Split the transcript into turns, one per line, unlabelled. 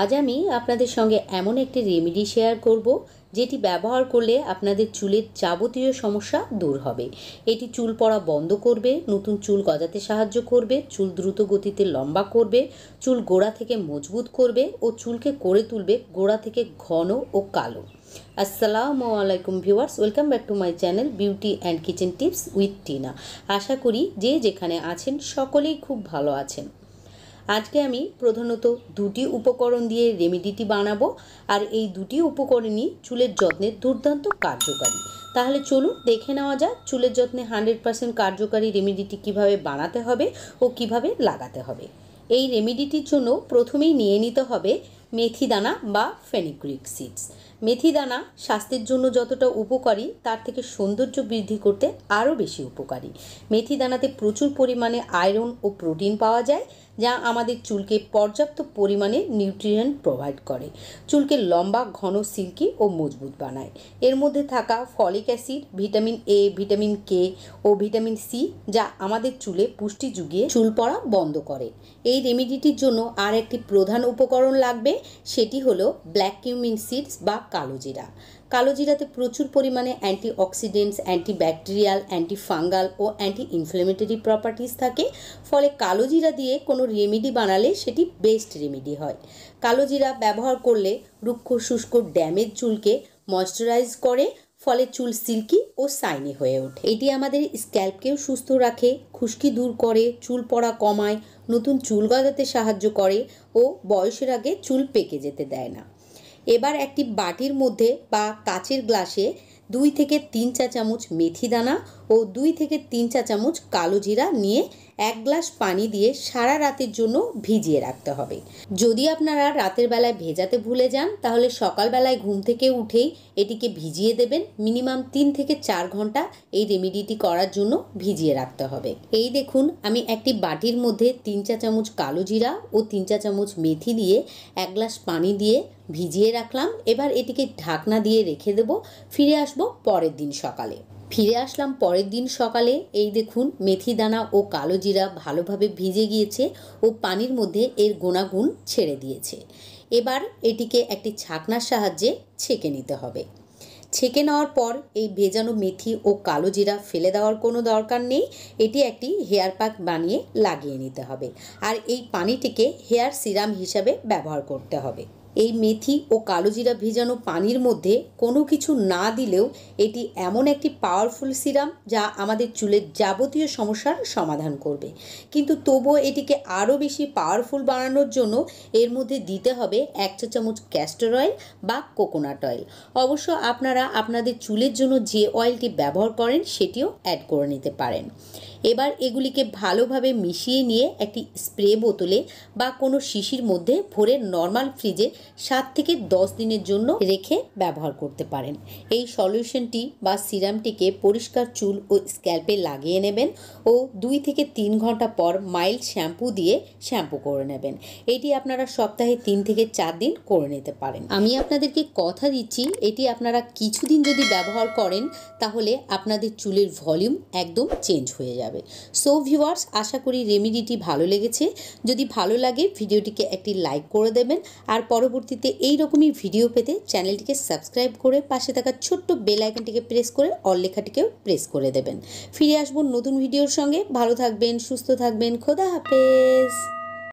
আজ আমি আপনাদের সঙ্গে এমন একটি রেমেডি শেয়ার করব যেটি ব্যবহার করলে আপনাদের চুলের যাবতীয় সমস্যা দূর হবে এটি চুল পড়া বন্ধ করবে নতুন চুল গজাতে সাহায্য করবে চুল দ্রুত গতিতে লম্বা করবে চুল গোড়া থেকে মজবুত করবে ও চুলকে করে তুলবে গোড়া থেকে ঘন ও কালো আসসালামু আলাইকুম viewers welcome back to my channel beauty and kitchen tips with Tina আশা করি যে যেখানে আছেন সকলেই খুব ভালো আছেন আজকে আমি প্রধানত দুটি উপকরণ দিয়ে রেমিডিটি বানাবো আর এই দুটি উপকরণই চুলের যত্নের দুর্দান্ত কার্যকারী তাহলে চলুন দেখে নেওয়া যাক চুলের যত্নে হান্ড্রেড পার্সেন্ট কার্যকারী রেমিডিটি কিভাবে বানাতে হবে ও কিভাবে লাগাতে হবে এই রেমিডিটির জন্য প্রথমেই নিয়ে নিতে হবে মেথিদানা বা ফেনিক্রিক সিডস মেথি দানা স্বাস্থ্যের জন্য যতটা উপকারী তার থেকে সৌন্দর্য বৃদ্ধি করতে আরও বেশি উপকারী মেথি দানাতে প্রচুর পরিমাণে আয়রন ও প্রোটিন পাওয়া যায় যা আমাদের চুলকে পর্যাপ্ত পরিমাণে নিউট্রিয়েন্ট প্রোভাইড করে চুলকে লম্বা ঘন সিল্কি ও মজবুত বানায় এর মধ্যে থাকা folic acid vitamin A vitamin K ও ভিটামিন সি যা আমাদের চুলে পুষ্টি যুগিয়ে চুল পড়া বন্ধ করে এই রেমিডিটির জন্য আর একটি প্রধান উপকরণ লাগবে সেটি হলো ব্ল্যাক কিউমিন সিডস বা কালো জিরা কালো জিরাতে প্রচুর পরিমাণে antioxidants antibacterial antifungal ও অ্যান্টি ইনফ্লেমেটরি প্রপার্টিস থাকে ফলে কালো জিরা দিয়ে কোনো রেমেডি বানালে সেটি বেস্ট রেমেডি হয় কালো জিরা ব্যবহার করলে রুক্ষ শুষ্ক ড্যামেজ চুলকে ময়শ্চারাইজ করে ফলে চুল সিল্কি ও সাইনি হয়ে ওঠে এটি আমাদের স্ক্যাল্পকেও সুস্থ রাখে খুশকি দূর করে চুল পড়া কমায় নতুন চুল গজাতে সাহায্য করে ও বয়সের আগে চুল পেকে যেতে দেয় না এবার একটি বাটির মধ্যে বা কাচের গ্লাসে দুই থেকে তিন চা চামচ মেথি দানা ও দুই থেকে তিন চা চামচ কালো জিরা নিয়ে এক গ্লাস পানি দিয়ে সারা রাতের জন্য ভিজিয়ে রাখতে হবে যদি আপনারা রাতের বেলায় ভেজাতে ভুলে যান তাহলে সকালবেলায় ঘুম থেকে উঠেই এটিকে ভিজিয়ে দেবেন মিনিমাম তিন থেকে চার ঘন্টা এই রেমিডিটি করার জন্য ভিজিয়ে রাখতে হবে এই দেখুন আমি একটি বাটির মধ্যে তিন চা চামচ কালো জিরা ও তিন চা চামচ মেথি দিয়ে এক গ্লাস পানি দিয়ে ভিজিয়ে রাখলাম এবার এটিকে ঢাকনা দিয়ে রেখে দেব ফিরে আসবো পরের দিন সকালে ফিরে আসলাম পরের দিন সকালে এই দেখুন মেথি দানা ও কালো জিরা ভালোভাবে ভিজে গিয়েছে ও পানির মধ্যে এর গোনাগুণ ছেড়ে দিয়েছে এবার এটিকে একটি ছাকনার সাহায্যে ছেঁকে নিতে হবে ছেঁকে নেওয়ার পর এই ভেজানো মেথি ও কালো জিরা ফেলে দেওয়ার কোনো দরকার নেই এটি একটি হেয়ার প্যাক বানিয়ে লাগিয়ে নিতে হবে আর এই পানিটিকে হেয়ার সিরাম হিসাবে ব্যবহার করতে হবে এই মেথি ও কালোজিরা ভেজানো পানির মধ্যে কোনো কিছু না দিলেও এটি এমন একটি পাওয়ারফুল সিরাম যা আমাদের চুলের যাবতীয় সমস্যার সমাধান করবে কিন্তু তবুও এটিকে আরও বেশি পাওয়ারফুল বানানোর জন্য এর মধ্যে দিতে হবে এক চা চামচ ক্যাস্টর অয়েল বা কোকোনাট অয়েল অবশ্য আপনারা আপনাদের চুলের জন্য যে অয়েলটি ব্যবহার করেন সেটিও অ্যাড করে নিতে পারেন এবার এগুলিকে ভালোভাবে মিশিয়ে নিয়ে একটি স্প্রে বোতলে বা কোনো শিশির মধ্যে ভরে নর্মাল ফ্রিজে সাত থেকে দশ দিনের জন্য রেখে ব্যবহার করতে পারেন এই সলিউশনটি বা সিরামটিকে পরিষ্কার চুল ও স্ক্যাল্পে লাগিয়ে নেবেন ও দুই থেকে তিন ঘন্টা পর মাইল্ড শ্যাম্পু দিয়ে শ্যাম্পু করে নেবেন এটি আপনারা সপ্তাহে তিন থেকে চার দিন করে নিতে পারেন আমি আপনাদেরকে কথা দিচ্ছি এটি আপনারা কিছুদিন যদি ব্যবহার করেন তাহলে আপনাদের চুলের ভলিউম একদম চেঞ্জ হয়ে যাবে যাবে সো ভিউয়ার্স আশা করি রেমিডিটি ভালো লেগেছে যদি ভালো লাগে ভিডিওটিকে একটি লাইক করে দেবেন আর পরবর্তীতে এই রকমই ভিডিও পেতে চ্যানেলটিকে সাবস্ক্রাইব করে পাশে থাকা ছোট্ট বেল আইকনটিকে প্রেস করে অল লেখাটিকেও প্রেস করে দেবেন ফিরে আসবো নতুন ভিডিওর সঙ্গে ভালো থাকবেন সুস্থ থাকবেন খোদা হাফেজ